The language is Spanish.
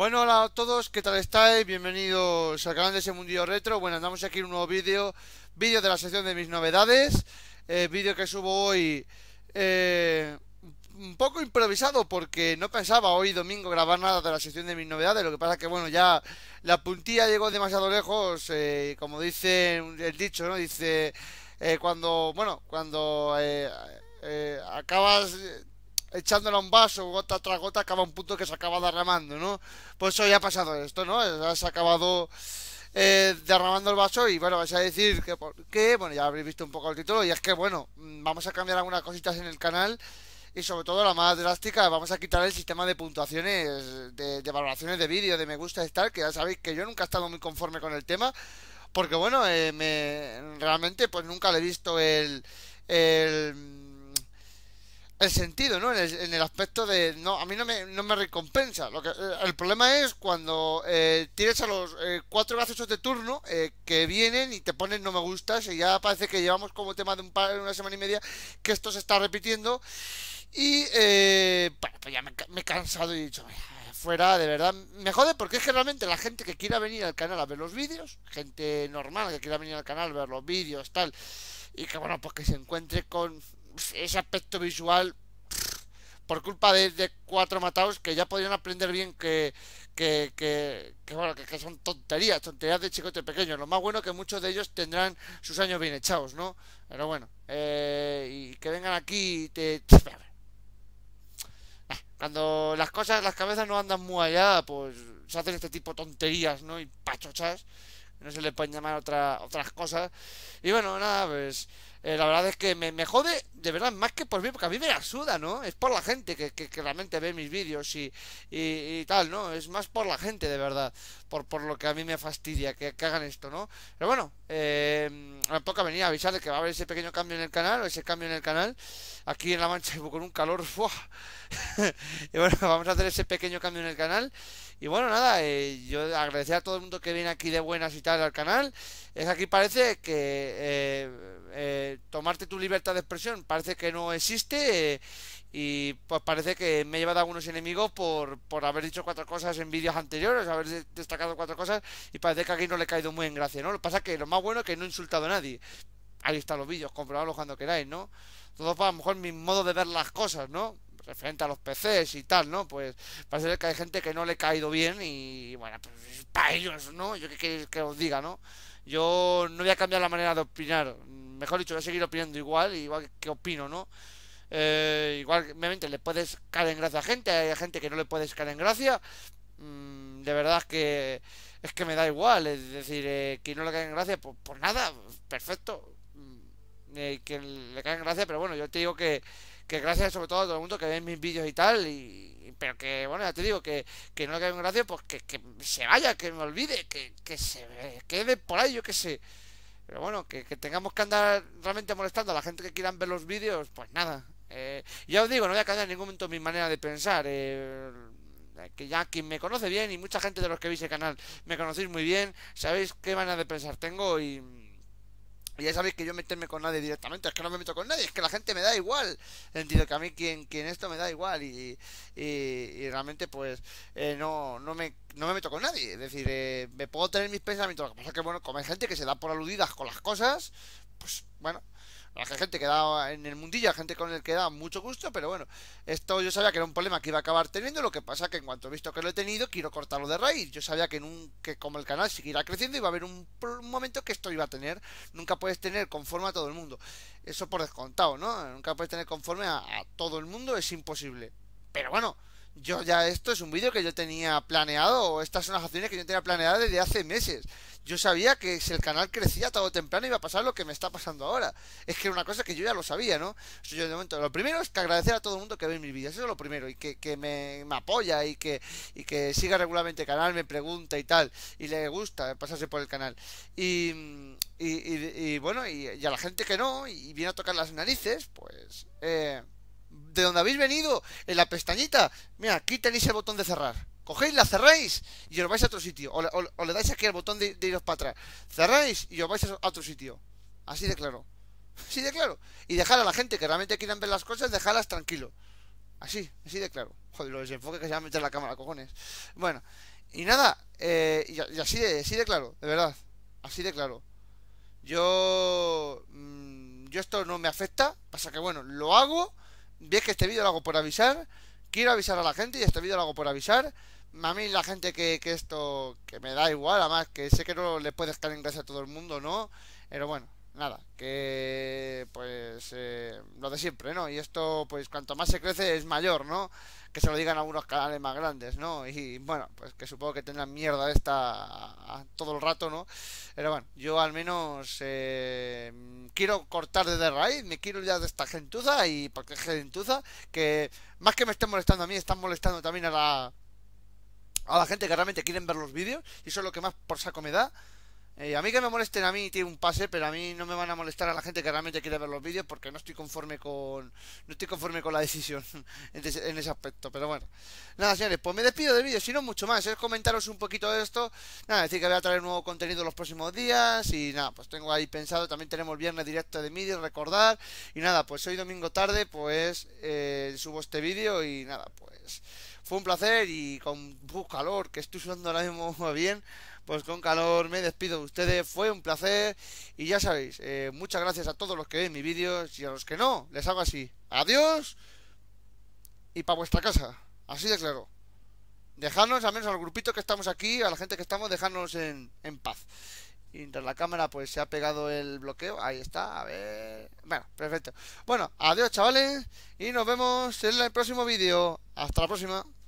Bueno, hola a todos, ¿qué tal estáis? Bienvenidos al canal de ese mundillo retro Bueno, andamos aquí en un nuevo vídeo Vídeo de la sección de mis novedades eh, Vídeo que subo hoy eh, Un poco improvisado porque no pensaba hoy domingo grabar nada de la sección de mis novedades Lo que pasa que, bueno, ya la puntilla llegó demasiado lejos eh, Como dice el dicho, ¿no? Dice, eh, cuando, bueno, cuando... Eh, acabas echándola a un vaso, gota tras gota, acaba un punto que se acaba derramando, ¿no? Pues eso ya ha pasado esto, ¿no? se ha acabado eh, derramando el vaso y bueno, vais a decir que por qué, bueno, ya habréis visto un poco el título y es que bueno, mm, vamos a cambiar algunas cositas en el canal y sobre todo la más drástica, vamos a quitar el sistema de puntuaciones, de, de valoraciones de vídeo, de me gusta y tal, que ya sabéis que yo nunca he estado muy conforme con el tema, porque bueno, eh, me, realmente pues nunca le he visto el, el el sentido, ¿no? En el, en el, aspecto de, no, a mí no me, no me recompensa. Lo que, eh, el problema es cuando eh, tienes a los eh, cuatro brazos de turno que vienen y te ponen no me gustas y ya parece que llevamos como tema de un par, una semana y media que esto se está repitiendo y bueno, pues ya me, me, he cansado y he dicho, fuera, de verdad, me jode porque es que realmente la gente que quiera venir al canal a ver los vídeos, gente normal que quiera venir al canal a ver los vídeos, tal, y que bueno, pues que se encuentre con ese aspecto visual por culpa de, cuatro matados que ya podrían aprender bien que, que, que, bueno, que, son tonterías, tonterías de de pequeño. Lo más bueno que muchos de ellos tendrán sus años bien echados, ¿no? Pero bueno, eh, y que vengan aquí y te... Cuando las cosas, las cabezas no andan muy allá, pues se hacen este tipo de tonterías, ¿no? Y pachochas. No se le pueden llamar otra, otras cosas. Y bueno, nada, pues... Eh, la verdad es que me, jode, de verdad, más que por mí, porque a mí me asuda, ¿no? Es por la gente que, que, realmente ve mis vídeos y, y, tal, ¿no? Es más por la gente, de verdad, por, por lo que a mí me fastidia que hagan esto, ¿no? Pero bueno, eh, poca venía a avisar que va a haber ese pequeño cambio en el canal, o ese cambio en el canal, aquí en La Mancha con un calor, y bueno, vamos a hacer ese pequeño cambio en el canal. Y bueno, nada, eh, yo agradecer a todo el mundo que viene aquí de buenas y tal al canal. Es aquí parece que eh, eh, tomarte tu libertad de expresión parece que no existe y pues parece que me he llevado a algunos enemigos por, haber dicho cuatro cosas en vídeos anteriores, haber destacado cuatro cosas, y parece que aquí no le he caído muy en gracia, ¿no? Lo que pasa que lo más bueno es que no he insultado a nadie. Ahí están los vídeos, comprobadlos cuando queráis, ¿no? Todo va pues, a lo mejor mi modo de ver las cosas, ¿no? Referente a los PCs y tal, ¿no? Pues parece que hay gente que no le ha caído bien y bueno, pues para ellos, ¿no? Yo qué queréis que os diga, ¿no? Yo no voy a cambiar la manera de opinar. Mejor dicho, voy a seguir opinando igual, igual que opino, ¿no? Eh, igual, obviamente, le puedes caer en gracia a gente, hay gente que no le puedes caer en gracia. Mm, de verdad que es que me da igual, es decir, eh, que no le caiga en gracia, pues, nada, perfecto. Y mm, eh, que le caiga en gracia, pero bueno, yo te digo que, que gracias sobre todo a todo el mundo que ve mis vídeos y tal, y, pero que bueno, ya te digo, que, no le caiga en gracia, pues que, se vaya, que me olvide, que, que se quede por ahí, yo qué sé. Pero bueno, que, que tengamos que andar realmente molestando a la gente que quieran ver los vídeos, pues nada, eh, ya os digo, no voy a cambiar en ningún momento mi manera de pensar. Eh, que ya quien me conoce bien y mucha gente de los que veis el canal me conocéis muy bien, sabéis qué manera de pensar tengo y... ya sabéis que yo meterme con nadie directamente, es que no me meto con nadie, es que la gente me da igual. Entiendo que a mí quien, quien esto me da igual y, y, realmente pues eh, no, no, me, no me meto con nadie. Es decir, eh, me puedo tener mis pensamientos. Lo que pasa es que bueno, como hay gente que se da por aludidas con las cosas, pues bueno, la gente que da en el mundillo, gente con el que da mucho gusto, pero bueno, esto yo sabía que era un problema que iba a acabar teniendo, lo que pasa que en cuanto he visto que lo he tenido, quiero cortarlo de raíz. Yo sabía que, como el canal seguirá creciendo, iba a haber un, momento que esto iba a tener. Nunca puedes tener conforme a todo el mundo. Eso por descontado, ¿no? Nunca puedes tener conforme a, todo el mundo, es imposible. Pero bueno, yo ya esto es un vídeo que yo tenía planeado, o estas son las acciones que yo tenía planeadas desde hace meses yo sabía que si el canal crecía todo o temprano iba a pasar lo que me está pasando ahora. Es que era una cosa que yo ya lo sabía, ¿no? Yo lo primero es que agradecer a todo el mundo que ve mis vídeos, eso es lo primero, y que, que me, me, apoya y que, y que siga regularmente el canal, me pregunta y tal, y le gusta pasarse por el canal. Y, y, y, bueno, y, a la gente que no, y viene a tocar las narices, pues... Eh, de donde habéis venido, en la pestañita, mira, aquí tenéis el botón de cerrar Cogéis, la cerráis y os vais a otro sitio. O le, dais aquí al botón de, iros para atrás. Cerráis y os vais a otro sitio. Así de claro. Así de claro. Y dejar a la gente que realmente quieran ver las cosas, dejarlas tranquilo. Así, así de claro. Joder, lo desenfoque que se va a meter la cámara, cojones. Bueno, y nada, eh, y, así, de, así de claro, de verdad. Así de claro. Yo. Mm, yo esto no me afecta. Pasa que bueno, lo hago. veis que este vídeo lo hago por avisar quiero avisar a la gente y este vídeo lo hago por avisar. A mí la gente que, esto, que me da igual, además que sé que no le puede caer en gracia a todo el mundo, ¿no? Pero bueno, nada, que pues eh, lo de siempre, ¿no? Y esto, pues cuanto más se crece es mayor, ¿no? Que se lo digan algunos canales más grandes, ¿no? Y bueno, pues que supongo que tendrán mierda esta todo el rato, ¿no? Pero bueno, yo al menos eh, quiero cortar desde raíz, me quiero ya de esta gentuza y porque gentuza, que más que me estén molestando a mí, están molestando también a la... A la gente que realmente quieren ver los vídeos y eso es lo que más por saco me da. Eh, a mí que me molesten a mí, tiene un pase, pero a mí no me van a molestar a la gente que realmente quiere ver los vídeos porque no estoy conforme con no estoy conforme con la decisión en ese aspecto. Pero bueno, nada, señores, pues me despido del vídeo, si no mucho más, es ¿eh? comentaros un poquito de esto. Nada, decir que voy a traer nuevo contenido los próximos días y nada, pues tengo ahí pensado. También tenemos viernes directo de MIDI, recordar. Y nada, pues hoy domingo tarde, pues eh, subo este vídeo y nada, pues fue un placer y con calor que estoy sudando ahora mismo bien pues con calor me despido de ustedes, fue un placer y ya sabéis, eh, muchas gracias a todos los que ven mis vídeos y a los que no, les hago así, adiós y para vuestra casa, así de claro. Dejadnos, al menos al grupito que estamos aquí, a la gente que estamos, dejadnos en, paz. Y la cámara pues se ha pegado el bloqueo, ahí está, a ver... Bueno, perfecto. Bueno, adiós chavales y nos vemos en el próximo vídeo. Hasta la próxima.